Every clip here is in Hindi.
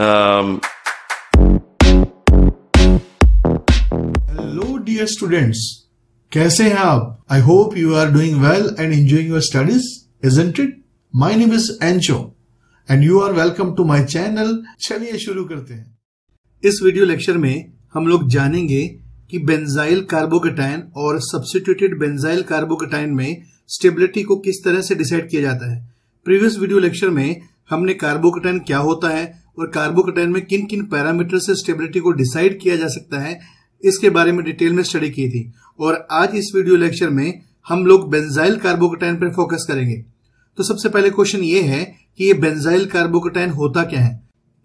Um, Hello, dear students. कैसे हैं आप I hope you are doing well and enjoying your studies in it my name is एंचो and you are welcome to my channel चलिए शुरू करते हैं इस वीडियो लेक्चर में हम लोग जानेंगे कि बेंजाइल कार्बोकेटाइन और सब्सिट्यूटेड बेंजाइल कार्बोकेटाइन में स्टेबिलिटी को किस तरह से डिसाइड किया जाता है प्रीवियस वीडियो लेक्चर में हमने कार्बोकेटाइन क्या होता है और कार्बोकटाइन में किन किन पैरामीटर से स्टेबिलिटी को डिसाइड किया जा सकता है इसके बारे में डिटेल में स्टडी की थी और आज इस वीडियो लेक्चर में हम लोग बेंजाइल कार्बोकटाइन पर फोकस करेंगे तो सबसे पहले क्वेश्चन ये है कि ये बेंजाइल कार्बोकटाइन होता क्या है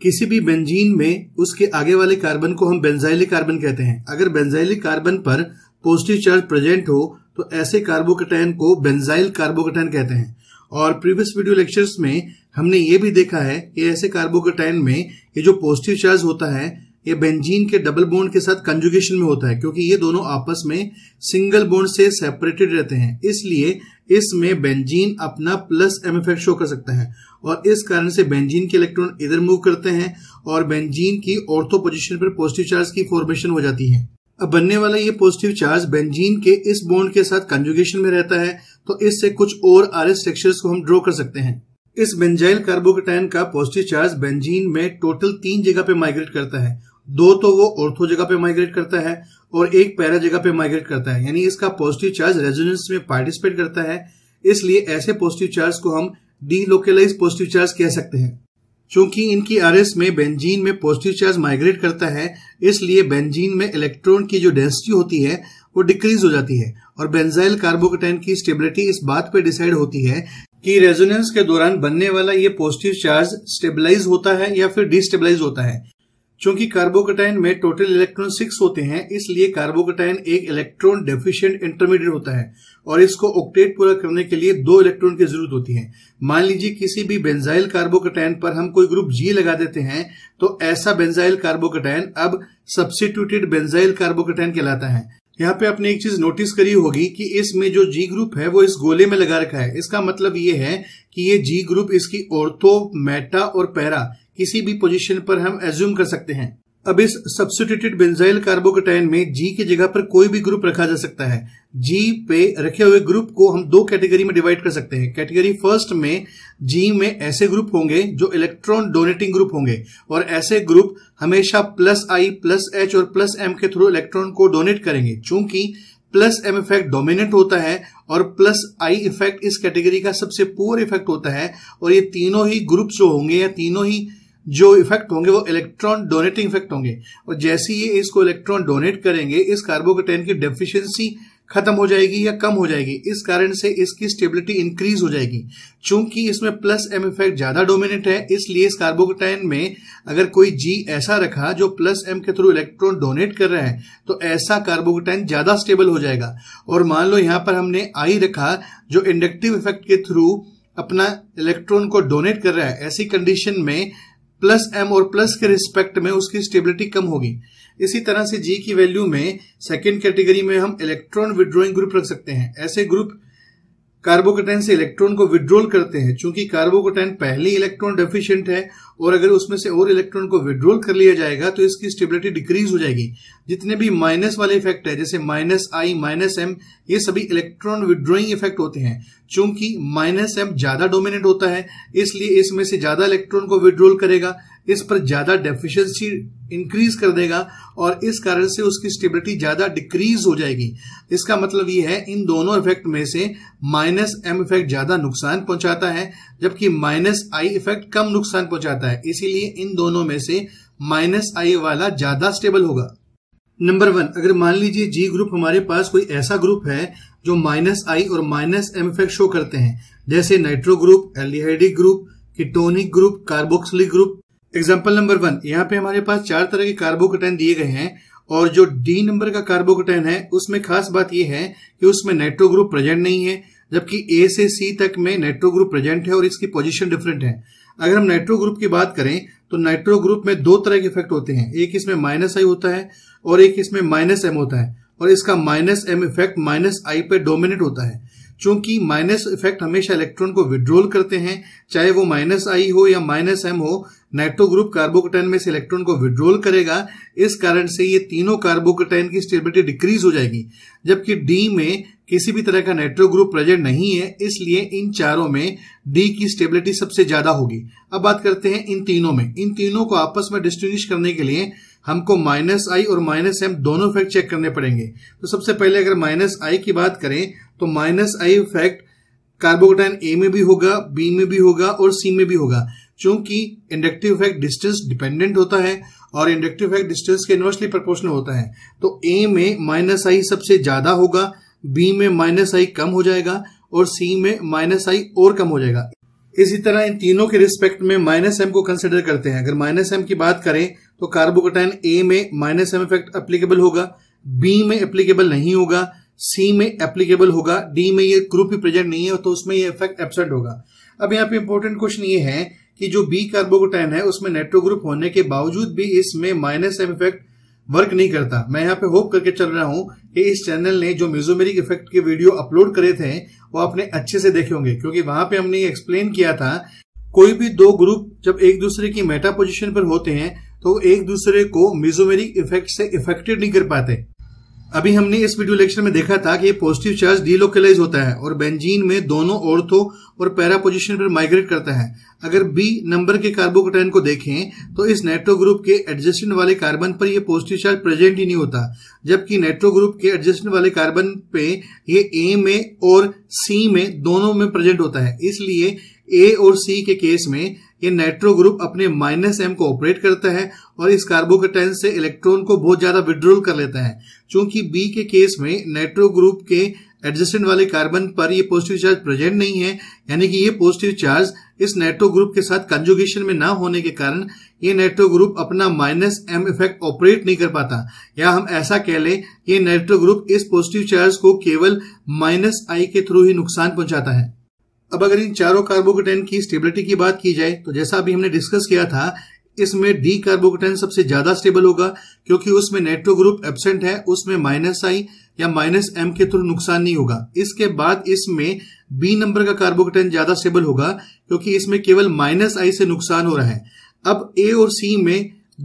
किसी भी बेंजीन में उसके आगे वाले कार्बन को हम बेंजाइलिक कार्बन कहते हैं अगर बेंजाइलिक कार्बन पर पॉजिटिव चार्ज प्रेजेंट हो तो ऐसे कार्बोकटाइन को बेंजाइल कार्बोकटाइन कहते हैं और प्रीवियस वीडियो लेक्चर्स में हमने ये भी देखा है कि ऐसे कार्बोकोटाइन में ये जो पॉजिटिव चार्ज होता है ये बेंजीन के डबल बोन्ड के साथ कंजुगेशन में होता है क्योंकि ये दोनों आपस में सिंगल बोन्ड से सेपरेटेड रहते हैं इसलिए इसमें बेंजीन अपना प्लस एम इफेक्ट शो कर सकता है और इस कारण से बेंजीन के इलेक्ट्रॉन इधर मूव करते हैं और बेंजीन की ऑर्थो पोजिशन पर पॉजिटिव चार्ज की फॉर्मेशन हो जाती है अब बनने वाला ये पॉजिटिव चार्ज बेंजीन के इस बोन्ड के साथ कंजुगेशन में रहता है तो इससे कुछ और आर एस स्ट्रक्चर्स को हम ड्रॉ कर सकते हैं इस बेंजाइल कार्बोकेटाइन का पॉजिटिव चार्ज बेंजीन में टोटल तीन जगह पे माइग्रेट करता है दो तो वो ऑर्थो जगह पे माइग्रेट करता है और एक पैरा जगह पे माइग्रेट करता है यानी इसका पॉजिटिव चार्ज रेजोनेंस में पार्टिसिपेट करता है इसलिए ऐसे पॉजिटिव चार्ज को हम डीलोकलाइज पॉजिटिव चार्ज कह सकते हैं चूंकि इनकी आरएस में बेंजीन में पॉजिटिव चार्ज माइग्रेट करता है इसलिए बेंजीन में इलेक्ट्रॉन की जो डेंसिटी होती है वो डिक्रीज हो जाती है और बेंजाइल कार्बोकेटाइन की स्टेबिलिटी इस बात पर डिसाइड होती है कि रेजोनेंस के दौरान बनने वाला ये पॉजिटिव चार्ज स्टेबलाइज होता है या फिर डिस्टेबलाइज होता है चूंकि कार्बोकटाइन में टोटल इलेक्ट्रॉन सिक्स होते हैं इसलिए कार्बोकटाइन एक इलेक्ट्रॉन डेफिशिएंट इंटरमीडिएट होता है और इसको ऑक्टेट पूरा करने के लिए दो इलेक्ट्रॉन की जरूरत होती है मान लीजिए किसी भी बेंजाइल कार्बोकटाइन पर हम कोई ग्रुप जी लगा देते हैं तो ऐसा बेंजाइल कार्बोकटाइन अब सब्सिट्यूटेड बेंजाइल कार्बोकटाइन कहलाता है यहाँ पे आपने एक चीज नोटिस करी होगी कि इसमें जो जी ग्रुप है वो इस गोले में लगा रखा है इसका मतलब ये है कि ये जी ग्रुप इसकी औरतो मेटा और पैरा किसी भी पोजीशन पर हम एज्यूम कर सकते हैं अब इस सब्सिट्यूटेड बेंजाइल कार्बोकैटायन में जी की जगह पर कोई भी ग्रुप रखा जा सकता है जी पे रखे हुए ग्रुप को हम दो कैटेगरी में डिवाइड कर सकते हैं कैटेगरी फर्स्ट में जी में ऐसे ग्रुप होंगे जो इलेक्ट्रॉन डोनेटिंग ग्रुप होंगे और ऐसे ग्रुप हमेशा प्लस आई प्लस एच और प्लस एम के थ्रू इलेक्ट्रॉन को डोनेट करेंगे चूंकि प्लस एम इफेक्ट डोमिनेंट होता है और प्लस आई इफेक्ट इस कैटेगरी का सबसे पुअर इफेक्ट होता है और ये तीनों ही ग्रुप जो होंगे या तीनों ही जो इफेक्ट होंगे वो इलेक्ट्रॉन डोनेटिंग इफेक्ट होंगे और जैसे ही इसको इलेक्ट्रॉन डोनेट करेंगे इस कार्बोकोटेन की डेफिशिएंसी खत्म हो जाएगी या कम हो जाएगी इस कारण से इसकी स्टेबिलिटी इंक्रीज हो जाएगी चूंकि इसमें प्लस एम इफेक्ट ज्यादा डोमिनेट है इसलिए इस कार्बोकोटाइन में अगर कोई जी ऐसा रखा जो प्लस एम के थ्रू इलेक्ट्रॉन डोनेट कर रहे हैं तो ऐसा कार्बोकोटाइन ज्यादा स्टेबल हो जाएगा और मान लो यहां पर हमने आई रखा जो इंडक्टिव इफेक्ट के थ्रू अपना इलेक्ट्रॉन को डोनेट कर रहा है ऐसी कंडीशन में प्लस एम और प्लस के रिस्पेक्ट में उसकी स्टेबिलिटी कम होगी इसी तरह से जी की वैल्यू में सेकेंड कैटेगरी में हम इलेक्ट्रॉन विड्रोइंग ग्रुप रख सकते हैं ऐसे ग्रुप कार्बोकैटाइन से इलेक्ट्रॉन को विड्रोल करते हैं चूंकि कार्बोकैटाइन पहले इलेक्ट्रॉन डेफिशिएंट है और अगर उसमें से और इलेक्ट्रॉन को विड्रोल कर लिया जाएगा तो इसकी स्टेबिलिटी डिक्रीज हो जाएगी जितने भी माइनस वाले इफेक्ट है जैसे माइनस आई माइनस एम ये सभी इलेक्ट्रॉन विड्रोइंग इफेक्ट होते हैं चूंकि माइनस एम ज्यादा डोमिनेट होता है इसलिए इसमें से ज्यादा इलेक्ट्रॉन को विड्रोल करेगा इस पर ज्यादा डेफिशिएंसी इंक्रीज कर देगा और इस कारण से उसकी स्टेबिलिटी ज्यादा डिक्रीज हो जाएगी इसका मतलब ये है इन दोनों इफेक्ट में से माइनस एम इफेक्ट ज्यादा नुकसान पहुंचाता है जबकि माइनस आई इफेक्ट कम नुकसान पहुंचाता है इसीलिए इन दोनों में से माइनस आई वाला ज्यादा स्टेबल होगा नंबर वन अगर मान लीजिए जी ग्रुप हमारे पास कोई ऐसा ग्रुप है जो माइनस आई और माइनस एम इफेक्ट शो करते हैं जैसे nitro group aldehydic group ketonic group carboxylic group example number one यहाँ पे हमारे पास चार तरह के कार्बोकटैन दिए गए हैं और जो डी नंबर का कार्बोकटैन है उसमें खास बात यह है कि उसमें नाइट्रो ग्रुप प्रेजेंट नहीं है जबकि ए से सी तक में नाइट्रो ग्रुप प्रेजेंट है और इसकी पोजीशन डिफरेंट है अगर हम नाइट्रो ग्रुप की बात करें तो नाइट्रो ग्रुप में दो तरह के इफेक्ट होते हैं एक इसमें माइनस आई होता है और एक इसमें माइनस एम होता है और इसका minus M effect minus I पे डोमिनेट होता है चूंकि माइनस इफेक्ट हमेशा इलेक्ट्रॉन को विड्रोल करते हैं चाहे वो माइनस आई हो या माइनस एम हो नाइट्रो ग्रुप कार्बोकोटाइन में से इलेक्ट्रॉन को विड्रोल करेगा इस कारण से ये तीनों कार्बोकोटाइन की स्टेबिलिटी डिक्रीज हो जाएगी जबकि डी में किसी भी तरह का नाइट्रो ग्रुप प्रेजेंट नहीं है इसलिए इन चारों में डी की स्टेबिलिटी सबसे ज्यादा होगी अब बात करते हैं इन तीनों में इन तीनों को आपस में डिस्टिंग्विश करने के लिए हमको माइनस आई और माइनस एम दोनों इफेक्ट चेक करने पड़ेंगे तो सबसे पहले अगर माइनस आई की बात करें तो माइनस आई इफेक्ट कार्बोकोटाइन ए में भी होगा बी में भी होगा और सी में भी होगा चूंकि इंडक्टिव इफेक्ट डिस्टेंस डिपेंडेंट होता है और इंडक्टिव इफेक्ट डिस्टेंस के इनवर्सली प्रपोर्शनल होता है तो ए में माइनस आई सबसे ज्यादा होगा बी में माइनस आई कम हो जाएगा और सी में माइनस आई और कम हो जाएगा इसी तरह इन तीनों के रिस्पेक्ट में माइनस एम को कंसिडर करते हैं अगर माइनस एम की बात करें तो कार्बोकोटाइन ए में माइनस एम इफेक्ट अप्लीकेबल होगा बी में अप्लीकेबल नहीं होगा सी में एप्लीकेबल होगा डी में ये ग्रुप ही प्रेजेंट नहीं है तो उसमें ये इफेक्ट एबसेंट होगा अब यहाँ पे इंपॉर्टेंट क्वेश्चन ये है कि जो बी कार्बोकोटाइन है उसमें नेट्रो ग्रुप होने के बावजूद भी इसमें माइनस एम इफेक्ट वर्क नहीं करता मैं यहाँ पे होप करके चल रहा हूँ कि इस चैनल ने जो म्यूजोमेरिक इफेक्ट के वीडियो अपलोड करे थे वो आपने अच्छे से देखे होंगे क्योंकि वहां पे हमने एक्सप्लेन किया था कोई भी दो ग्रुप जब एक दूसरे की मेटा पोजिशन पर होते हैं तो एक दूसरे को म्यूजोमेरिक इफेक्ट से इफेक्टेड नहीं कर पाते अभी हमने इस वीडियो लेक्चर में देखा था कि पॉजिटिव चार्ज डीलोकलाइज होता है और बेंजीन में दोनों ओर्थो और पैरा पोजिशन पर माइग्रेट करता है अगर बी नंबर के कार्बोकोटाइन को देखें तो इस नेट्रो ग्रुप के एडजस्टेंट वाले कार्बन पर यह पॉजिटिव चार्ज प्रेजेंट ही नहीं होता जबकि नेट्रो ग्रुप के एडजस्टेंट वाले कार्बन पे ये ए में और सी में दोनों में प्रेजेंट होता है इसलिए ए और सी के केस में ये नाइट्रो ग्रुप अपने माइनस एम को ऑपरेट करता है और इस कार्बोकेटाइन से इलेक्ट्रॉन को बहुत ज्यादा विड्रोल कर लेता है चूंकि बी के केस में नाइट्रो ग्रुप के एडजस्टेंट वाले कार्बन पर ये पॉजिटिव चार्ज प्रेजेंट नहीं है यानी कि ये पॉजिटिव चार्ज इस नाइट्रो ग्रुप के साथ कंजुगेशन में ना होने के कारण ये नाइट्रो ग्रुप अपना माइनस एम इफेक्ट ऑपरेट नहीं कर पाता या हम ऐसा कह लें ये नाइट्रो ग्रुप इस पॉजिटिव चार्ज को केवल माइनस आई के थ्रू ही नुकसान पहुंचाता है अब अगर इन चारों कार्बोकोटेन की स्टेबिलिटी की बात की जाए तो जैसा अभी हमने डिस्कस किया था इसमें डी कार्बोकोटेन सबसे ज्यादा स्टेबल होगा क्योंकि उसमें नेट्रो ग्रुप एबसेंट है उसमें माइनस आई या माइनस एम के थ्रू नुकसान नहीं होगा इसके बाद इसमें बी नंबर का कार्बोकोटेन ज्यादा स्टेबल होगा क्योंकि इसमें केवल माइनस आई से नुकसान हो रहा है अब ए और सी में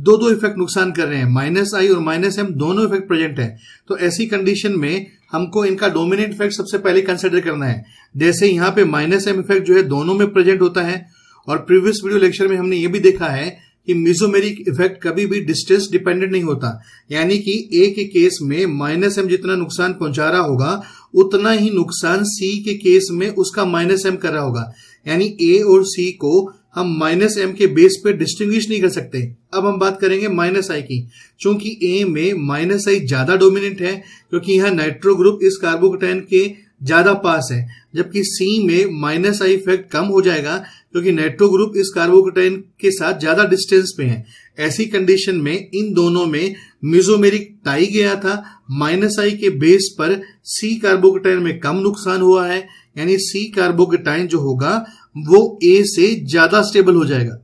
दो दो इफेक्ट नुकसान कर रहे हैं माइनस आई और माइनस एम दोनों इफेक्ट प्रेजेंट है तो ऐसी कंडीशन में हमको इनका डोमिनेंट इफेक्ट सबसे पहले कंसिडर करना है जैसे यहाँ पे माइनस एम इफेक्ट जो है दोनों में प्रेजेंट होता है और प्रीवियस वीडियो लेक्चर में हमने ये भी देखा है कि मिजोमेरिक इफेक्ट कभी भी डिस्टेंस डिपेंडेंट नहीं होता यानी कि ए के केस में माइनस एम जितना नुकसान पहुंचा रहा होगा उतना ही नुकसान सी के केस में उसका माइनस एम कर रहा होगा यानी ए और सी को हम माइनस एम के बेस पे डिस्टिंग्विश नहीं कर सकते अब हम बात करेंगे माइनस आई की चूंकि ए में माइनस आई ज्यादा डोमिनेंट है क्योंकि यहाँ नाइट्रो ग्रुप इस कार्बोकोटाइन के ज्यादा पास है जबकि सी में माइनस आई इफेक्ट कम हो जाएगा क्योंकि नाइट्रो ग्रुप इस कार्बोकोटाइन के साथ ज्यादा डिस्टेंस पे है ऐसी कंडीशन में इन दोनों में मिजोमेरिक टाई गया था माइनस आई के बेस पर सी कार्बोकोटाइन में कम नुकसान हुआ है यानी सी कार्बोकोटाइन जो होगा वो ए से ज्यादा स्टेबल हो जाएगा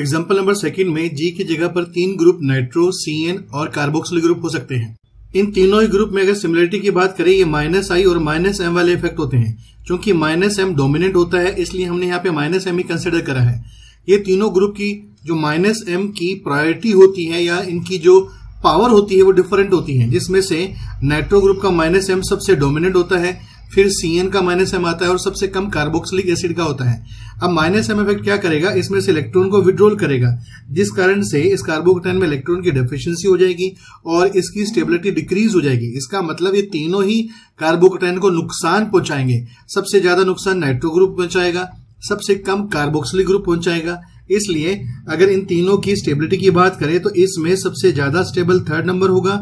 एग्जाम्पल नंबर सेकेंड में जी की जगह पर तीन ग्रुप नाइट्रो सी और कार्बोक्सिल ग्रुप हो सकते हैं इन तीनों ही ग्रुप में अगर सिमिलरिटी की बात करें ये माइनस आई और माइनस एम वाले इफेक्ट होते हैं क्योंकि माइनस एम डोमिनेंट होता है इसलिए हमने यहाँ पे माइनस एम ही कंसिडर करा है ये तीनों ग्रुप की जो माइनस एम की प्रायोरिटी होती है या इनकी जो पावर होती है वो डिफरेंट होती है जिसमें से नाइट्रो ग्रुप का माइनस एम सबसे डोमिनेंट होता है फिर सी का माइनस एम आता है और सबसे कम कार्बोक्सिलिक एसिड का होता है अब माइनस एम इफेक्ट क्या करेगा इसमें से इलेक्ट्रॉन को विड्रोल करेगा जिस कारण से इस कार्बोकटन में इलेक्ट्रॉन की डेफिशिएंसी हो जाएगी और इसकी स्टेबिलिटी डिक्रीज हो जाएगी इसका मतलब ये तीनों ही कार्बोकटन को नुकसान पहुंचाएंगे सबसे ज्यादा नुकसान नाइट्रो ग्रुप पहुंचाएगा सबसे कम कार्बोक्सिलिक ग्रुप पहुंचाएगा इसलिए अगर इन तीनों की स्टेबिलिटी की बात करें तो इसमें सबसे ज्यादा स्टेबल थर्ड नंबर होगा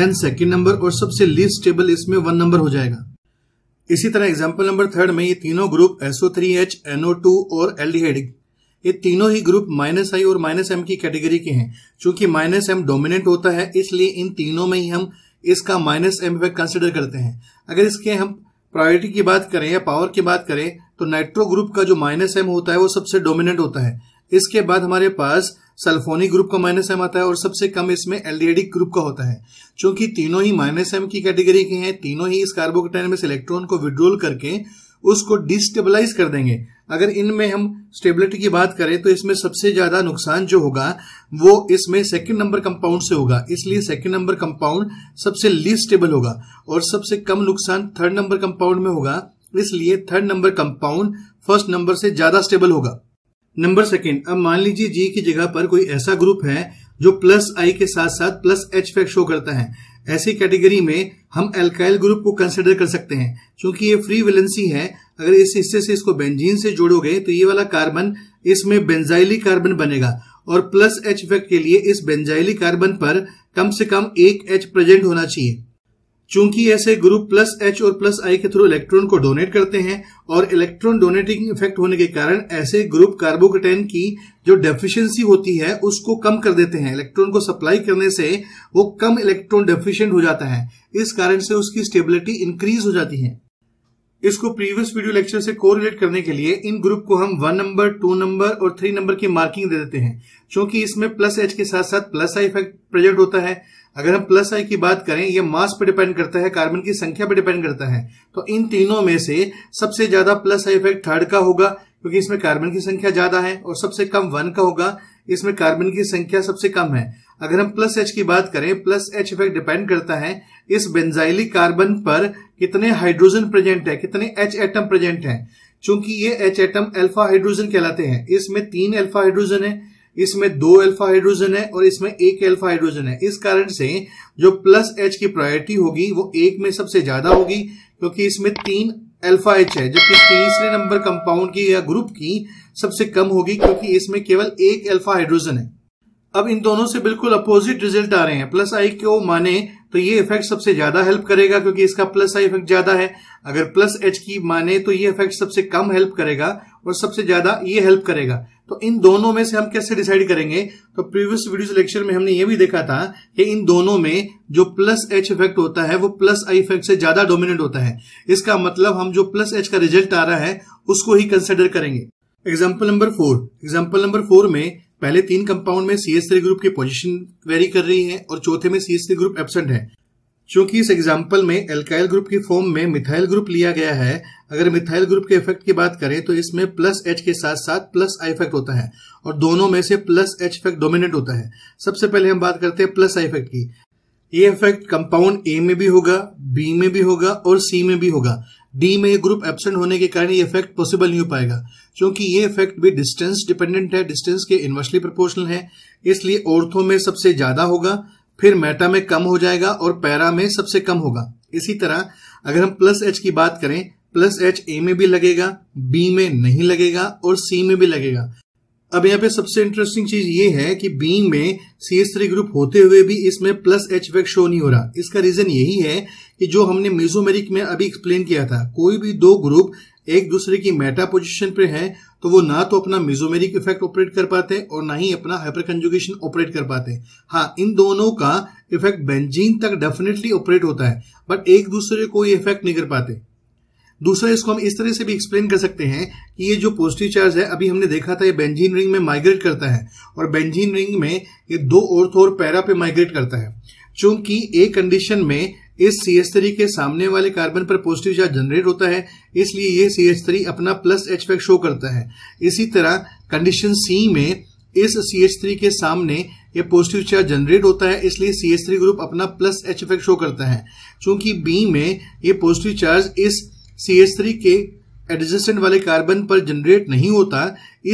देन सेकेंड नंबर और सबसे लीस्ट स्टेबल इसमें वन नंबर हो जाएगा इसी तरह एग्जाम्पल नंबर थर्ड में ये तीनों group SO three H NO two और एल्डिहाइड ये तीनों ही ग्रुप माइनस आई और माइनस एम की कैटेगरी के हैं चूंकि माइनस एम डोमिनेंट होता है इसलिए इन तीनों में ही हम इसका माइनस एम इफेक्ट कंसिडर करते हैं अगर इसके हम प्रायोरिटी की बात करें या पावर की बात करें तो नाइट्रो ग्रुप का जो माइनस एम होता है वो सबसे डोमिनेंट होता है इसके बाद हमारे पास सल्फोनिक ग्रुप का माइनस एम आता है और सबसे कम इसमें एलडीएडिक ग्रुप का होता है चूंकि तीनों ही माइनस एम की कैटेगरी के हैं तीनों ही इस कार्बोकेटाइन में से इलेक्ट्रॉन को विड्रोल करके उसको डिस्टेबलाइज कर देंगे अगर इनमें हम स्टेबिलिटी की बात करें तो इसमें सबसे ज्यादा नुकसान जो होगा वो इसमें सेकंड नंबर कंपाउंड से होगा इसलिए सेकंड नंबर कंपाउंड सबसे लीस्ट स्टेबल होगा और सबसे कम नुकसान थर्ड नंबर कंपाउंड में होगा इसलिए third number compound first number से ज्यादा स्टेबल होगा नंबर सेकेंड अब मान लीजिए जी की जगह पर कोई ऐसा ग्रुप है जो प्लस आई के साथ साथ प्लस एच फैक्ट शो करता है ऐसी कैटेगरी में हम एल्काइल ग्रुप को कंसिडर कर सकते हैं क्योंकि ये फ्री वेलेंसी है अगर इस हिस्से से इसको बेंजीन से जोड़ोगे तो ये वाला कार्बन इसमें बेंजाइली कार्बन बनेगा और प्लस एच इफेक्ट के लिए इस बेंजाइली कार्बन पर कम से कम एक एच प्रेजेंट होना चाहिए चूंकि ऐसे ग्रुप प्लस एच और प्लस आई के थ्रू इलेक्ट्रॉन को डोनेट करते हैं और इलेक्ट्रॉन डोनेटिंग इफेक्ट होने के कारण ऐसे ग्रुप कार्बोकटेन की जो डेफिशिएंसी होती है उसको कम कर देते हैं इलेक्ट्रॉन को सप्लाई करने से वो कम इलेक्ट्रॉन डेफिशिएंट हो जाता है इस कारण से उसकी स्टेबिलिटी इंक्रीज हो जाती है इसको प्रीवियस वीडियो लेक्चर से कोरिलेट करने के लिए इन ग्रुप को हम वन नंबर टू नंबर और थ्री नंबर की मार्किंग दे देते हैं क्योंकि इसमें प्लस एच के साथ साथ प्लस आई इफेक्ट प्रेजेंट होता है अगर हम प्लस आई की बात करें यह मास पर डिपेंड करता है कार्बन की संख्या पर डिपेंड करता है तो इन तीनों में से सबसे ज्यादा प्लस आई इफेक्ट थर्ड का होगा क्योंकि इसमें कार्बन की संख्या ज्यादा है और सबसे कम वन का होगा इसमें कार्बन की संख्या सबसे कम है अगर हम प्लस एच की बात करें प्लस एच इफेक्ट डिपेंड करता है इस बेंजाइली कार्बन पर कितने हाइड्रोजन प्रेजेंट है कितने एच एटम प्रेजेंट है चूंकि ये एच एटम अल्फा हाइड्रोजन कहलाते हैं इसमें तीन अल्फा हाइड्रोजन है इसमें दो अल्फा हाइड्रोजन है और इसमें एक अल्फा हाइड्रोजन है इस कारण से जो प्लस एच की प्रायोरिटी होगी वो एक में सबसे ज्यादा होगी क्योंकि इसमें तीन अल्फा एच है जबकि तीसरे नंबर कंपाउंड की या ग्रुप की सबसे कम होगी क्योंकि इसमें केवल एक अल्फा हाइड्रोजन है अब इन दोनों से बिल्कुल अपोजिट रिजल्ट आ रहे हैं प्लस आई को माने तो ये इफेक्ट सबसे ज्यादा हेल्प करेगा क्योंकि इसका प्लस आई इफेक्ट ज्यादा है अगर प्लस एच की माने तो ये इफेक्ट सबसे कम हेल्प करेगा और सबसे ज्यादा ये हेल्प करेगा तो इन दोनों में से हम कैसे डिसाइड करेंगे तो प्रीवियस वीडियो लेक्चर में हमने ये भी देखा था कि इन दोनों में जो प्लस एच इफेक्ट होता है वो प्लस आई इफेक्ट से ज्यादा डोमिनेंट होता है इसका मतलब हम जो प्लस एच का रिजल्ट आ रहा है उसको ही कंसिडर करेंगे example number four example number four में पहले तीन कंपाउंड में सी एस थ्री ग्रुप की पोजिशन वेरी कर रही है और चौथे में C S three group absent है चूंकि इस एग्जाम्पल में एल्काइल ग्रुप की फॉर्म में मिथाइल ग्रुप लिया गया है अगर मिथाइल ग्रुप के इफेक्ट की बात करें तो इसमें प्लस एच के साथ साथ प्लस आई इफेक्ट होता है और दोनों में से प्लस एच इफेक्ट डोमिनेंट होता है सबसे पहले हम बात करते हैं प्लस आई इफेक्ट की ये इफेक्ट कंपाउंड ए में भी होगा बी में भी होगा और सी में भी होगा डी में ये ग्रुप एबसेंट होने के कारण ये इफेक्ट पॉसिबल नहीं हो पाएगा क्योंकि ये इफेक्ट भी डिस्टेंस डिपेंडेंट है डिस्टेंस के इन्वर्सली प्रोपोर्शनल है इसलिए ओर्थो में सबसे ज्यादा होगा फिर मेटा में कम हो जाएगा और पैरा में सबसे कम होगा इसी तरह अगर हम प्लस एच की बात करें प्लस एच ए में भी लगेगा बी में नहीं लगेगा और सी में भी लगेगा अब यहाँ पे सबसे इंटरेस्टिंग चीज ये है कि बी में सी एस थ्री ग्रुप होते हुए भी इसमें प्लस एच इफेक्ट शो नहीं हो रहा इसका रीजन यही है कि जो हमने मेजोमेरिक में अभी एक्सप्लेन किया था कोई भी दो ग्रुप एक दूसरे की मेटा पोजिशन पे है तो वो ना तो अपना मेजोमेरिक इफेक्ट ऑपरेट कर पाते और ना ही अपना हाइपर कंजुगेशन ऑपरेट कर पाते हाँ इन दोनों का इफेक्ट बेंजीन तक डेफिनेटली ऑपरेट होता है बट एक दूसरे को ये इफेक्ट नहीं कर पाते दूसरा इसको हम इस तरह से भी एक्सप्लेन कर सकते हैं कि ये जो पॉजिटिव चार्ज है अभी हमने देखा था ये बेंजीन रिंग में माइग्रेट करता है और बेंजीन रिंग में ये दो और पैरा पे माइग्रेट करता है चूंकि एक कंडीशन में इस सी एच थ्री के सामने वाले कार्बन पर पॉजिटिव चार्ज जनरेट होता है इसलिए ये सी एच थ्री अपना प्लस एच फैक्ट शो करता है इसी तरह कंडीशन सी में इस सी एच थ्री के सामने ये पॉजिटिव चार्ज जनरेट होता है इसलिए सी एच थ्री ग्रुप अपना प्लस एच इफेक्ट शो करता है चूंकि बी में ये पॉजिटिव चार्ज इस सी एच थ्री के एडजस्टेंट वाले कार्बन पर जनरेट नहीं होता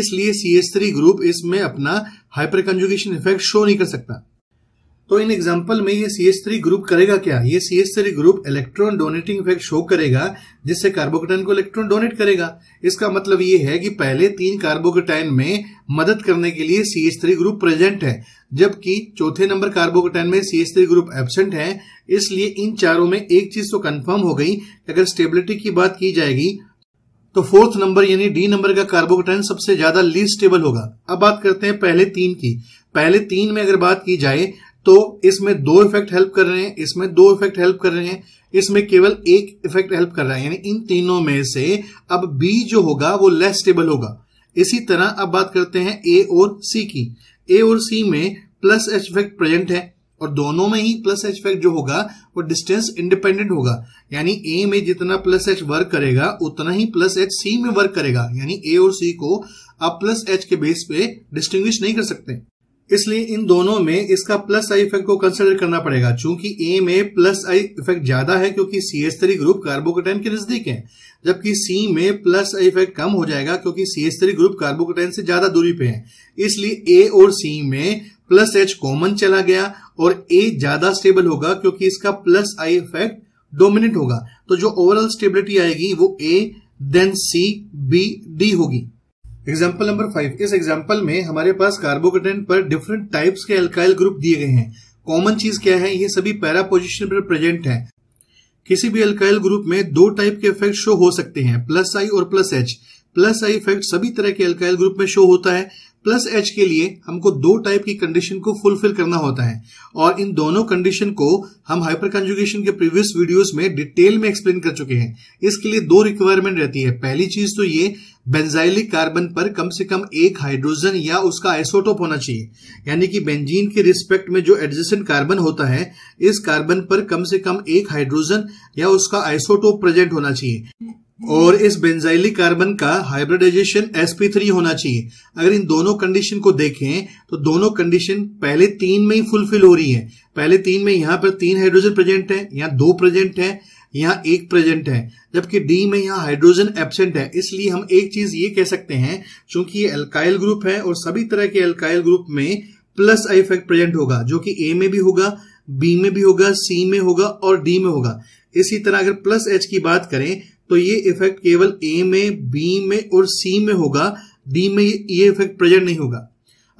इसलिए सी एच थ्री ग्रुप इसमें अपना हाइपर कंजुगेशन इफेक्ट शो नहीं कर सकता तो इन एग्जाम्पल में ये सी एस थ्री ग्रुप करेगा क्या ये C S three group electron donating effect show करेगा जिससे कार्बोकेटाइन को इलेक्ट्रॉन डोनेट करेगा इसका मतलब ये है कि पहले तीन कार्बोकेटाइन में मदद करने के लिए C H three group present है जबकि चौथे नंबर कार्बोकेटाइन में C S three group absent है इसलिए इन चारों में एक चीज तो कन्फर्म हो गई अगर स्टेबिलिटी की बात की जाएगी तो फोर्थ नंबर यानी डी नंबर का कार्बोकेटाइन सबसे ज्यादा लीस्ट स्टेबल होगा अब बात करते हैं पहले तीन की पहले तीन में अगर बात की जाए तो इसमें दो इफेक्ट हेल्प कर रहे हैं इसमें दो इफेक्ट हेल्प कर रहे हैं इसमें केवल एक इफेक्ट हेल्प कर रहा है यानी इन तीनों में से अब बी जो होगा वो लेस स्टेबल होगा इसी तरह अब बात करते हैं ए और सी की ए और सी में प्लस एच इफेक्ट प्रेजेंट है और दोनों में ही प्लस एच इफेक्ट जो होगा वो डिस्टेंस इंडिपेंडेंट होगा यानी ए में जितना प्लस एच वर्क करेगा उतना ही प्लस एच सी में वर्क करेगा यानी ए और सी को आप प्लस एच के बेस पे डिस्टिंग्विश नहीं कर सकते इसलिए इन दोनों में इसका प्लस आई इफेक्ट को कंसिडर करना पड़ेगा चूंकि ए में प्लस आई इफेक्ट ज्यादा है क्योंकि C S three group carbocation के नजदीक है जबकि सी में प्लस आई इफेक्ट कम हो जाएगा क्योंकि C S three group carbocation से ज्यादा दूरी पे है इसलिए ए और सी में प्लस एच कॉमन चला गया और ए ज्यादा स्टेबल होगा क्योंकि इसका प्लस आई इफेक्ट डोमिनेट होगा तो जो ओवरऑल स्टेबिलिटी आएगी वो A then C B D होगी एग्जाम्पल नंबर फाइव इस एग्जाम्पल में हमारे पास कार्बोकेटन पर डिफरेंट टाइप्स के अल्काइल ग्रुप दिए गए हैं कॉमन चीज क्या है ये सभी पैरा पोजिशन पर प्रेजेंट है किसी भी अल्काइल ग्रुप में दो टाइप के इफेक्ट शो हो सकते हैं प्लस आई और plus H plus I effect सभी तरह के अल्काइल ग्रुप में शो होता है प्लस एच के लिए हमको दो टाइप की कंडीशन को फुलफिल करना होता है और इन दोनों कंडीशन को हम हाइपर कंजुगेशन के प्रीवियस वीडियोस में डिटेल में एक्सप्लेन कर चुके हैं इसके लिए दो रिक्वायरमेंट रहती है पहली चीज तो ये बेंजाइलिक कार्बन पर कम से कम एक हाइड्रोजन या उसका आइसोटोप होना चाहिए यानी कि बेंजीन के रिस्पेक्ट में जो एडजेसेंट कार्बन होता है इस कार्बन पर कम से कम एक हाइड्रोजन या उसका आइसोटोप प्रेजेंट होना चाहिए और इस बेंजाइलिक कार्बन का हाइब्रिडाइजेशन sp3 होना चाहिए अगर इन दोनों कंडीशन को देखें तो दोनों कंडीशन पहले तीन में ही फुलफिल हो रही है पहले तीन में यहां पर तीन हाइड्रोजन प्रेजेंट है यहां दो प्रेजेंट है यहाँ एक प्रेजेंट है जबकि डी में यहाँ हाइड्रोजन एबसेंट है इसलिए हम एक चीज ये कह सकते हैं चूंकि ये एल्काइल ग्रुप है और सभी तरह के एल्काइल ग्रुप में प्लस आई इफेक्ट प्रेजेंट होगा जो कि ए में भी होगा बी में भी होगा सी में होगा और डी में होगा इसी तरह अगर प्लस एच की बात करें तो ये इफेक्ट केवल ए में बी में और सी में होगा डी में ये इफेक्ट प्रेजेंट नहीं होगा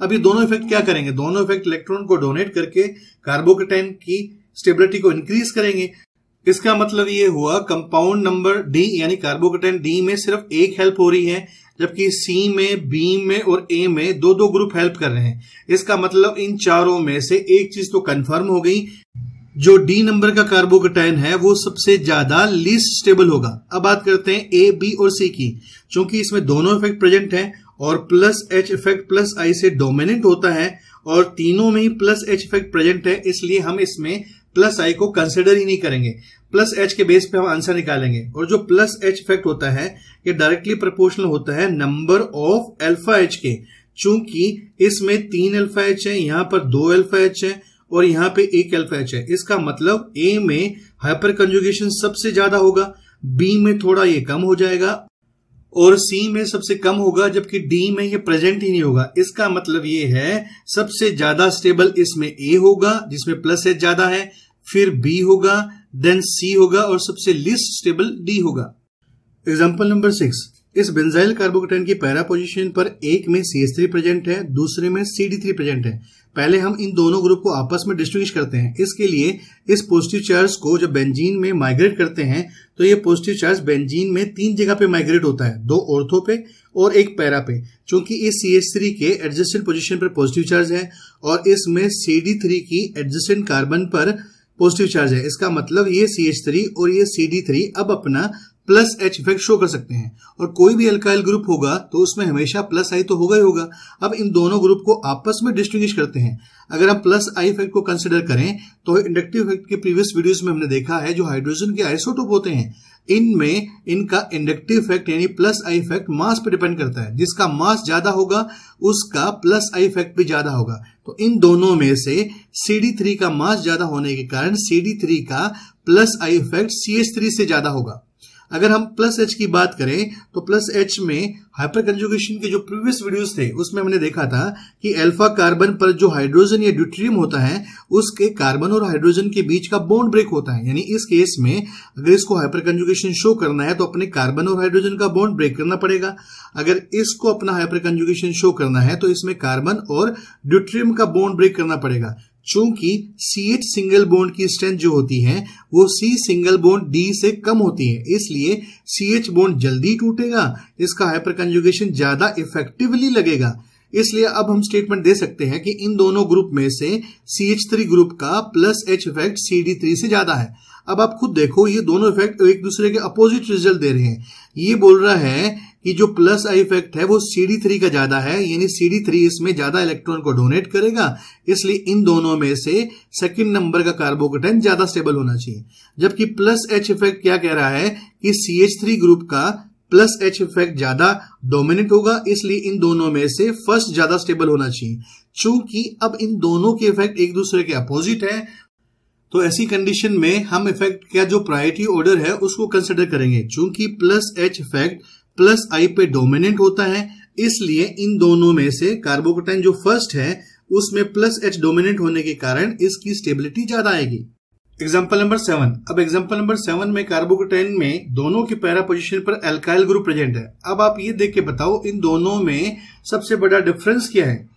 अब ये दोनों इफेक्ट क्या करेंगे दोनों इफेक्ट इलेक्ट्रॉन को डोनेट करके कार्बोकेटाइन की स्टेबिलिटी को इंक्रीज करेंगे इसका मतलब ये हुआ कंपाउंड नंबर डी यानी कार्बोकेटाइन डी में सिर्फ एक हेल्प हो रही है जबकि सी में बी में और ए में दो दो ग्रुप हेल्प कर रहे हैं इसका मतलब इन चारों में से एक चीज तो कंफर्म हो गई जो डी नंबर का कार्बोकेटाइन है वो सबसे ज्यादा लीस्ट स्टेबल होगा अब बात करते हैं ए बी और सी की चूंकि इसमें दोनों इफेक्ट प्रेजेंट है और plus H effect plus I से डोमिनेंट होता है और तीनों में ही प्लस एच इफेक्ट प्रेजेंट है इसलिए हम इसमें प्लस आई को कंसिडर ही नहीं करेंगे प्लस एच के बेस पे हम आंसर निकालेंगे और जो प्लस एच इफेक्ट होता है ये डायरेक्टली प्रोपोर्शनल होता है नंबर ऑफ अल्फा एच के चूंकि इसमें तीन अल्फा एच है यहां पर दो अल्फा एच है और यहां पे एक अल्फा एच है इसका मतलब ए में हाइपर कंजुगेशन सबसे ज्यादा होगा बी में थोड़ा ये कम हो जाएगा और सी में सबसे कम होगा जबकि डी में ये प्रेजेंट ही नहीं होगा इसका मतलब ये है सबसे ज्यादा स्टेबल इसमें ए होगा जिसमें प्लस एच ज्यादा है फिर बी होगा देन सी होगा और सबसे लिस्ट स्टेबल डी होगा एग्जाम्पल नंबर सिक्स इस बेंजाइल कार्बोकेटाइन की पैरा पोजीशन पर एक में सी एस थ्री प्रेजेंट है दूसरे में सी डी थ्री प्रेजेंट है पहले हम इन दोनों ग्रुप को आपस में डिस्टिंग करते हैं इसके लिए इस पॉजिटिव चार्ज को जब बेंजीन में माइग्रेट करते हैं तो ये पॉजिटिव चार्ज बेंजीन में तीन जगह पे माइग्रेट होता है दो ऑर्थो पे और एक पैरा पे चूंकि इस सी एच थ्री के एडजस्टेंट पोजिशन पर पॉजिटिव चार्ज है और इसमें सी डी थ्री की एडजस्टेंट कार्बन पर पॉजिटिव चार्ज है इसका मतलब ये सी एच थ्री और ये सी डी थ्री अब अपना प्लस एच इफेक्ट शो कर सकते हैं और कोई भी अल्काइल ग्रुप होगा तो उसमें हमेशा प्लस आई तो होगा ही होगा अब इन दोनों ग्रुप को आपस में डिस्टिंग करते हैं अगर हम प्लस आई इफेक्ट को कंसिडर करें तो इंडक्टिव इफेक्ट के प्रीवियस वीडियोस में हमने देखा है जो हाइड्रोजन के आइसोटोप होते हैं इनमें इनका इंडक्टिव इफेक्ट यानी प्लस आई इफेक्ट मास पर डिपेंड करता है जिसका मास ज्यादा होगा उसका प्लस आई इफेक्ट भी ज्यादा होगा तो इन दोनों में से CD3 का मास ज्यादा होने के कारण CD3 का प्लस आई इफेक्ट CH3 से ज्यादा होगा अगर हम प्लस एच की बात करें तो प्लस एच में हाइपर कंजुगेशन के जो प्रीवियस वीडियोस थे उसमें हमने देखा था कि अल्फा कार्बन पर जो हाइड्रोजन या ड्यूट्रियम होता है उसके कार्बन और हाइड्रोजन के बीच का बॉन्ड ब्रेक होता है यानी इस केस में अगर इसको हाइपर कंजुगेशन शो करना है तो अपने कार्बन और हाइड्रोजन का बॉन्ड ब्रेक करना पड़ेगा अगर इसको अपना हाइपर कंजुगेशन शो करना है तो इसमें कार्बन और ड्यूट्रियम का बॉन्ड ब्रेक करना पड़ेगा चूंकि सी एच सिंगल बोन्ड की स्ट्रेंथ जो होती है वो सी सिंगल बोन्ड डी से कम होती है इसलिए सी एच बोन्ड जल्दी टूटेगा इसका हाइपर कंजुगेशन ज्यादा इफेक्टिवली लगेगा इसलिए अब हम स्टेटमेंट दे सकते हैं कि इन दोनों ग्रुप में से सी एच थ्री ग्रुप का plus H effect C D three से ज्यादा है अब आप खुद देखो ये दोनों इफेक्ट एक दूसरे के अपोजिट रिजल्ट दे रहे हैं ये बोल रहा है कि जो प्लस आई इफेक्ट है वो सी डी थ्री का ज्यादा है यानी सी डी थ्री इसमें ज्यादा इलेक्ट्रॉन को डोनेट करेगा इसलिए इन दोनों में से सेकंड नंबर का कार्बोकेटाइन ज्यादा स्टेबल होना चाहिए जबकि प्लस एच इफेक्ट क्या कह रहा है कि सी एच थ्री ग्रुप का प्लस एच इफेक्ट ज्यादा डोमिनेट होगा इसलिए इन दोनों में से फर्स्ट ज्यादा स्टेबल होना चाहिए चूंकि अब इन दोनों के इफेक्ट एक दूसरे के अपोजिट है तो ऐसी कंडीशन में हम इफेक्ट का जो प्रायोरिटी ऑर्डर है उसको कंसिडर करेंगे चूंकि plus H effect plus I पे डोमिनेंट होता है इसलिए इन दोनों में से कार्बोकोटाइन जो फर्स्ट है उसमें प्लस एच डोमिनेंट होने के कारण इसकी स्टेबिलिटी ज्यादा आएगी एग्जाम्पल नंबर सेवन अब एग्जाम्पल नंबर सेवन में कार्बोकोटाइन में दोनों की पैरा पोजिशन पर एल्काइल ग्रुप प्रेजेंट है अब आप ये देख के बताओ इन दोनों में सबसे बड़ा डिफरेंस क्या है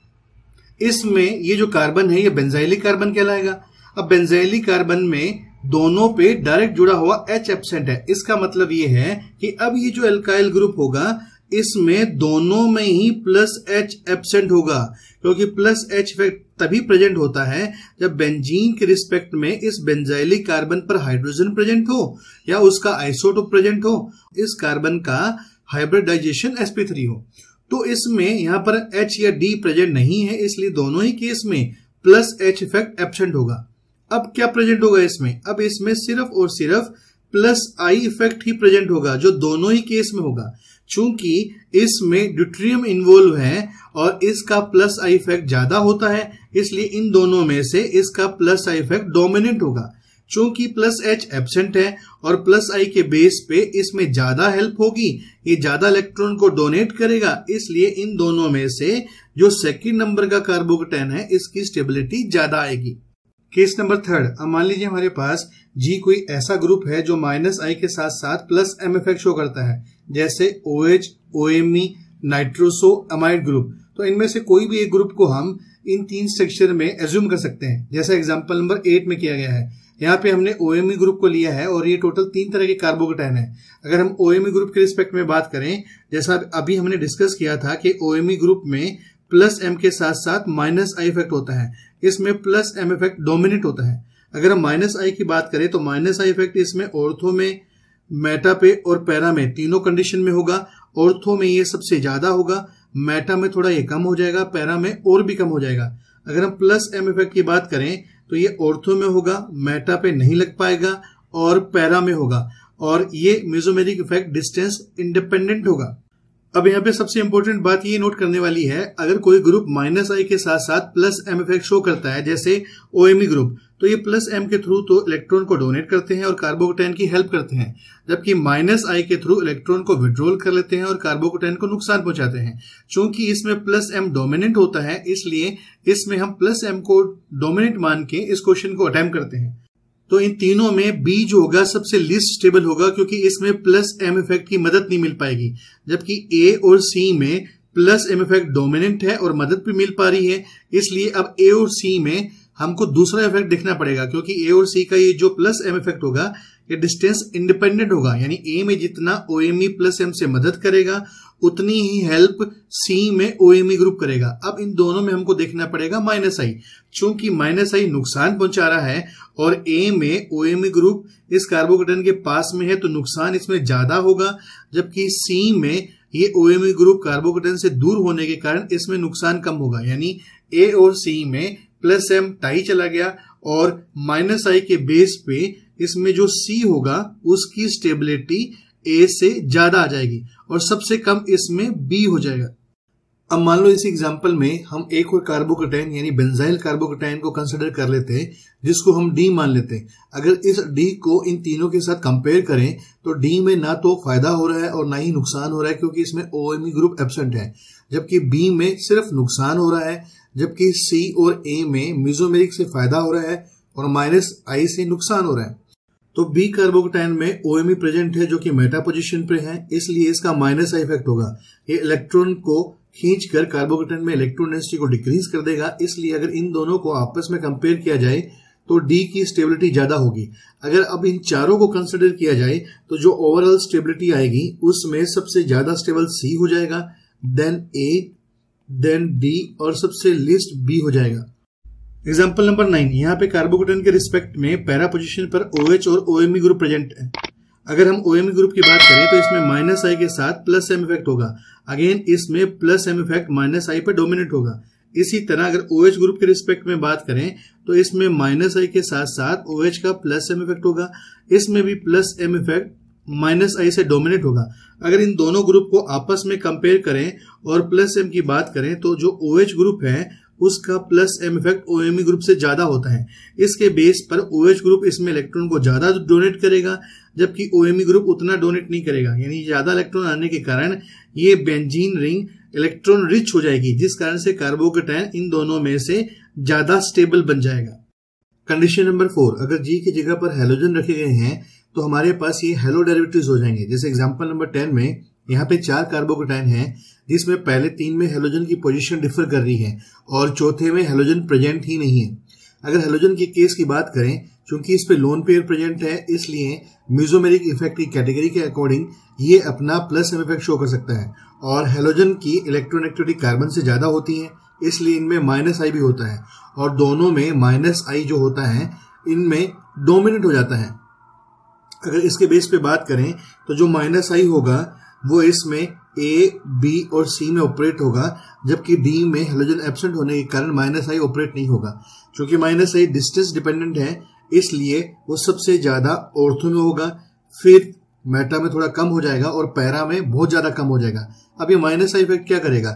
इसमें ये जो कार्बन है ये बेंजाइली कार्बन कहलाएगा अब बेंजाइली कार्बन में दोनों पे डायरेक्ट जुड़ा हुआ एच एबसेंट है इसका मतलब ये है कि अब ये जो एल्काइल ग्रुप होगा इसमें दोनों में ही प्लस एच एबसेंट होगा क्योंकि प्लस एच इफेक्ट तभी प्रेजेंट होता है जब बेंजीन के रिस्पेक्ट में इस बेंजाइलिक कार्बन पर हाइड्रोजन प्रेजेंट हो या उसका आइसोटोप प्रेजेंट हो इस कार्बन का हाइब्रिडाइजेशन sp3 हो तो इसमें यहां पर H या D प्रेजेंट नहीं है इसलिए दोनों ही केस में प्लस H इफेक्ट एबसेंट होगा अब क्या प्रेजेंट होगा इसमें अब इसमें सिर्फ और सिर्फ प्लस आई इफेक्ट ही प्रेजेंट होगा जो दोनों ही केस में होगा चूंकि इसमें ड्यूट्रियम इन्वॉल्व है और इसका प्लस आई इफेक्ट ज्यादा होता है इसलिए इन दोनों में से इसका प्लस आई इफेक्ट डोमिनेंट होगा चूंकि प्लस एच एबसेंट है और प्लस आई के बेस पे इसमें ज्यादा हेल्प होगी ये ज्यादा इलेक्ट्रॉन को डोनेट करेगा इसलिए इन दोनों में से जो सेकेंड नंबर का कार्बोकटेन है इसकी स्टेबिलिटी ज्यादा आएगी केस नंबर थर्ड अब मान लीजिए हमारे पास जी कोई ऐसा ग्रुप है जो माइनस आई के साथ साथ प्लस एम एफ शो करता है जैसे O H O M E nitroso amide group तो इनमें से कोई भी एक ग्रुप को हम इन तीन स्ट्रक्चर में एज्यूम कर सकते हैं जैसा एग्जाम्पल नंबर एट में किया गया है यहाँ पे हमने ओ एम ई ग्रुप को लिया है और ये टोटल तीन तरह के कार्बोकेटाइन है अगर हम ओ ग्रुप e के रिस्पेक्ट में बात करें जैसा अभी हमने डिस्कस किया था कि ओ ग्रुप e में प्लस एम के साथ साथ माइनस आई इफेक्ट होता है इसमें प्लस एम इफेक्ट डोमिनेट होता है अगर हम माइनस आई की बात करें तो माइनस आई इफेक्ट इसमें ऑर्थो में मेटा पे और पैरा में तीनों कंडीशन में होगा ऑर्थो में ये सबसे ज्यादा होगा मेटा में थोड़ा ये कम हो जाएगा पैरा में और भी कम हो जाएगा अगर हम प्लस एम इफेक्ट की बात करें तो ये ऑर्थो में होगा मेटा पे नहीं लग पाएगा और पैरा में होगा और ये म्यूजोमेरिक इफेक्ट डिस्टेंस इंडिपेंडेंट होगा अब यहाँ पे सबसे इम्पोर्टेंट बात ये नोट करने वाली है अगर कोई ग्रुप माइनस आई के साथ साथ प्लस एम इफेक्ट शो करता है जैसे ओएमई ग्रुप e तो ये प्लस एम के थ्रू तो इलेक्ट्रॉन को डोनेट करते हैं और कार्बोकोटेन की हेल्प करते हैं जबकि माइनस आई के थ्रू इलेक्ट्रॉन को विड्रोल कर लेते हैं और कार्बोकोटेन को नुकसान पहुंचाते हैं चूंकि इसमें प्लस एम डोमिनेंट होता है इसलिए इसमें हम प्लस एम को डोमिनेंट मान के इस क्वेश्चन को अटैम्प करते हैं तो इन तीनों में बी जो होगा सबसे लिस्ट स्टेबल होगा क्योंकि इसमें प्लस एम इफेक्ट की मदद नहीं मिल पाएगी जबकि ए और सी में प्लस एम इफेक्ट डोमिनेंट है और मदद भी मिल पा रही है इसलिए अब ए और सी में हमको दूसरा इफेक्ट देखना पड़ेगा क्योंकि ए और सी का ये जो प्लस एम इफेक्ट होगा ये डिस्टेंस इंडिपेंडेंट होगा यानी ए में जितना O M E plus M से मदद करेगा उतनी ही हेल्प सी में ओ एम ई ग्रुप करेगा अब इन दोनों में हमको देखना पड़ेगा माइनस आई चूंकि माइनस आई नुकसान पहुंचा रहा है और ए में ओ एम ई ग्रुप इस कार्बोकेटन के पास में है तो नुकसान इसमें ज्यादा होगा जबकि सी में ये ओ एम ई ग्रुप कार्बोकेटन से दूर होने के कारण इसमें नुकसान कम होगा यानी ए और सी में प्लस एम टाई चला गया और माइनस आई के बेस पे इसमें जो सी होगा उसकी स्टेबिलिटी ए से ज्यादा आ जाएगी और सबसे कम इसमें बी हो जाएगा अब मान लो इसी एग्जाम्पल में हम एक और कार्बोकोटाइन यानी बेंजाइल कार्बोकोटाइन को कंसिडर कर लेते हैं जिसको हम डी मान लेते हैं अगर इस डी को इन तीनों के साथ कंपेयर करें तो डी में ना तो फायदा हो रहा है और ना ही नुकसान हो रहा है क्योंकि इसमें O M E group absent है जबकि बी में सिर्फ नुकसान हो रहा है जबकि सी और ए में मिजोमेरिक से फायदा हो रहा है और माइनस आई से नुकसान हो रहा है तो बी कार्बोकटाइन में ओ प्रेजेंट e है जो कि मेटा पोजिशन पे है इसलिए इसका माइनस इफेक्ट होगा ये इलेक्ट्रॉन को खींच कर में इलेक्ट्रॉन डेंसिटी को डिक्रीज कर देगा इसलिए अगर इन दोनों को आपस में कंपेयर किया जाए तो डी की स्टेबिलिटी ज्यादा होगी अगर अब इन चारों को कंसिडर किया जाए तो जो ओवरऑल स्टेबिलिटी आएगी उसमें सबसे ज्यादा स्टेबल सी हो जाएगा देन ए देन डी और सबसे लिस्ट बी हो जाएगा एग्जाम्पल नंबर नाइन यहाँ पे कार्बोकोटन के रिस्पेक्ट में पैरा पोजिशन पर ओ OH और OME ग्रुप प्रेजेंट है अगर हम OME ग्रुप की बात करें तो इसमें माइनस आई के साथ प्लस एम इफेक्ट होगा अगेन इसमें plus M effect minus I पर डोमिनेट होगा इसी तरह अगर ओ OH ग्रुप के रिस्पेक्ट में बात करें तो इसमें माइनस आई के साथ साथ ओ OH का प्लस एम इफेक्ट होगा इसमें भी plus M effect minus I से डोमिनेट होगा अगर इन दोनों ग्रुप को आपस में कंपेयर करें और प्लस एम की बात करें तो जो ओ OH ग्रुप है उसका plus M effect O group से ज्यादा होता है इसके बेस पर ओ OH ग्रुप इसमें इलेक्ट्रॉन को ज्यादा डोनेट करेगा जबकि ओ ग्रुप e उतना डोनेट नहीं करेगा यानी ज्यादा इलेक्ट्रॉन आने के कारण ये बेंजीन रिंग इलेक्ट्रॉन रिच हो जाएगी जिस कारण से कार्बोकेटाइन इन दोनों में से ज्यादा स्टेबल बन जाएगा कंडीशन नंबर फोर अगर जी की जगह पर हेलोजन रखे गए हैं तो हमारे पास ये हेलो डेरिवेटिव्स हो जाएंगे जैसे एग्जांपल नंबर टेन में यहाँ पे चार कार्बोकोटाइन है जिसमें पहले तीन में हेलोजन की पोजिशन डिफर कर रही है और चौथे में हेलोजन प्रेजेंट ही नहीं है अगर हेलोजन के केस की बात करें चूंकि इस पे लोन पेयर प्रेजेंट है इसलिए म्यूजोमेरिक इफेक्ट की कैटेगरी के अकॉर्डिंग ये अपना प्लस एम इफेक्ट शो कर सकता है और हेलोजन की इलेक्ट्रोनेक्टिविटी कार्बन से ज़्यादा होती है इसलिए इनमें माइनस आई भी होता है और दोनों में माइनस आई जो होता है इनमें डोमिनेट हो जाता है अगर इसके बेस पे बात करें तो जो माइनस आई होगा वो इसमें ए बी और सी में ऑपरेट होगा जबकि डी में हेलोजन एबसेंट होने के कारण माइनस आई ऑपरेट नहीं होगा क्योंकि माइनस आई डिस्टेंस डिपेंडेंट है इसलिए वो सबसे ज़्यादा ओर्थो में होगा फिर मेटा में थोड़ा कम हो जाएगा और पैरा में बहुत ज़्यादा कम हो जाएगा अब ये माइनस आई इफेक्ट क्या करेगा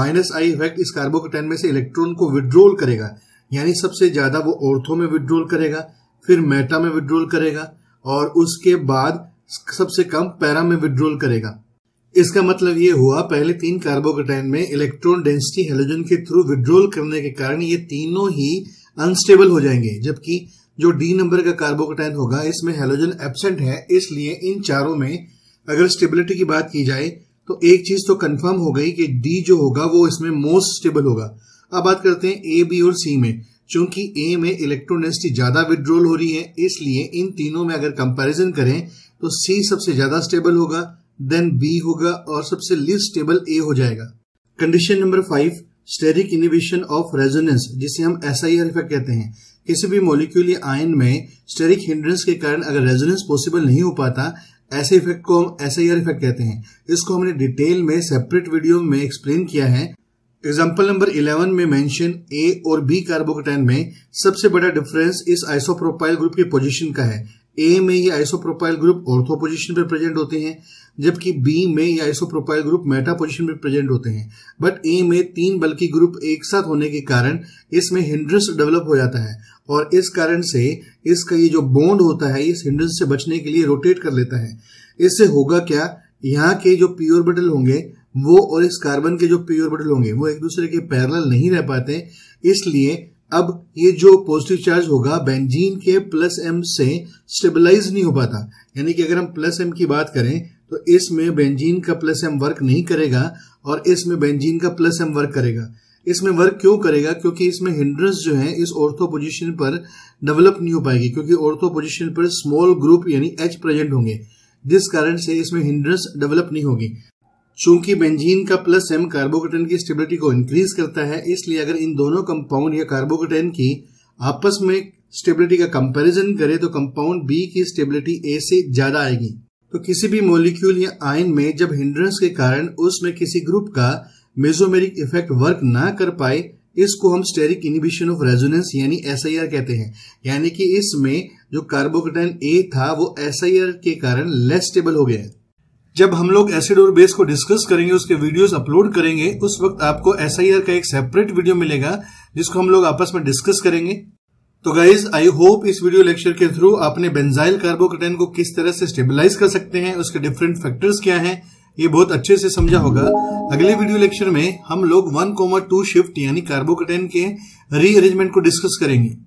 माइनस आई इफेक्ट इस कार्बोकटेन में से इलेक्ट्रॉन को विड्रोल करेगा यानी सबसे ज़्यादा वो ओर्थो में विड्रोल करेगा फिर मेटा में विड्रोल करेगा और उसके बाद सबसे कम पैरा में विड्रोल करेगा इसका मतलब ये हुआ पहले तीन कार्बोकोटाइन में इलेक्ट्रॉन डेंसिटी हेलोजन के थ्रू विड्रोल करने के कारण ये तीनों ही अनस्टेबल हो जाएंगे जबकि जो डी नंबर का कार्बोकोटाइन होगा इसमें हेलोजन एबसेंट है इसलिए इन चारों में अगर स्टेबिलिटी की बात की जाए तो एक चीज तो कन्फर्म हो गई कि डी जो होगा वो इसमें मोस्ट स्टेबल होगा अब बात करते हैं ए बी और सी में चूंकि ए में इलेक्ट्रॉन डेंसिटी ज्यादा विड्रोल हो रही है इसलिए इन तीनों में अगर कंपैरिजन करें तो सी सबसे ज्यादा स्टेबल होगा देन बी होगा और सबसे लीस्ट स्टेबल ए हो जाएगा condition number five steric inhibition of resonance जिसे हम एस आई इफेक्ट कहते हैं किसी भी मोलिक्यूल या आयन में स्टेरिक हिंड्रेंस के कारण अगर रेजोनेंस पॉसिबल नहीं हो पाता ऐसे इफेक्ट को हम एस आई इफेक्ट कहते हैं इसको हमने डिटेल में सेपरेट वीडियो में एक्सप्लेन किया है एग्जाम्पल नंबर 11 में मेंशन ए और बी कार्बोकैटायन में सबसे बड़ा डिफरेंस इस आइसोप्रोपाइल ग्रुप की पोजीशन का है ए में ये आइसोप्रोपाइल ग्रुप ऑर्थो पोजिशन पर प्रेजेंट होते हैं जबकि बी में ये आइसोप्रोपाइल ग्रुप मेटा पोजिशन पर प्रेजेंट होते हैं बट ए में तीन बल्कि ग्रुप एक साथ होने के कारण इसमें हिंड्रेंस डेवलप हो जाता है और इस कारण से इसका ये जो बॉन्ड होता है इस हिंड्रेंस से बचने के लिए रोटेट कर लेता है इससे होगा क्या यहाँ के जो प्योर बटल होंगे वो और इस कार्बन के जो प्योर बटल होंगे वो एक दूसरे के पैरल नहीं रह पाते इसलिए अब ये जो पॉजिटिव चार्ज होगा बेंजीन के प्लस एम से स्टेबलाइज नहीं हो पाता यानी कि अगर हम प्लस एम की बात करें तो इसमें बेंजीन का प्लस एम वर्क नहीं करेगा और इसमें बेंजीन का प्लस एम वर्क करेगा इसमें वर्क क्यों करेगा क्योंकि इसमें हिंड्रेंस जो है इस ऑर्थो पोजिशन पर डेवलप नहीं हो पाएगी क्योंकि ऑर्थो पोजिशन पर स्मॉल ग्रुप यानी एच प्रेजेंट होंगे जिस कारण से इसमें हिंड्रेंस डेवलप नहीं होगी चूंकि बेंजीन का प्लस एम कार्बोकेटेन की स्टेबिलिटी को इंक्रीज करता है इसलिए अगर इन दोनों कंपाउंड या कार्बोकेटेन की आपस में स्टेबिलिटी का कंपैरिजन करें तो कंपाउंड बी की स्टेबिलिटी ए से ज्यादा आएगी तो किसी भी मोलिक्यूल या आयन में जब हिंड्रेंस के कारण उसमें किसी ग्रुप का मेजोमेरिक इफेक्ट वर्क ना कर पाए इसको हम स्टेरिक इनिबिशन ऑफ रेजोनेंस यानी एस कहते हैं यानी कि इसमें जो कार्बोकेटाइन ए था वो एस के कारण लेस स्टेबल हो गया है जब हम लोग एसिड और बेस को डिस्कस करेंगे उसके वीडियोस अपलोड करेंगे उस वक्त आपको एस का एक सेपरेट वीडियो मिलेगा जिसको हम लोग आपस में डिस्कस करेंगे तो गाइज आई होप इस वीडियो लेक्चर के थ्रू आपने बेंजाइल कार्बोकटेन को किस तरह से स्टेबिलाईज कर सकते हैं उसके डिफरेंट फैक्टर्स क्या है ये बहुत अच्छे से समझा होगा अगले वीडियो लेक्चर में हम लोग वन कोमा टू शिफ्ट यानी कार्बोकटेन के रीअरेंजमेंट को डिस्कस करेंगे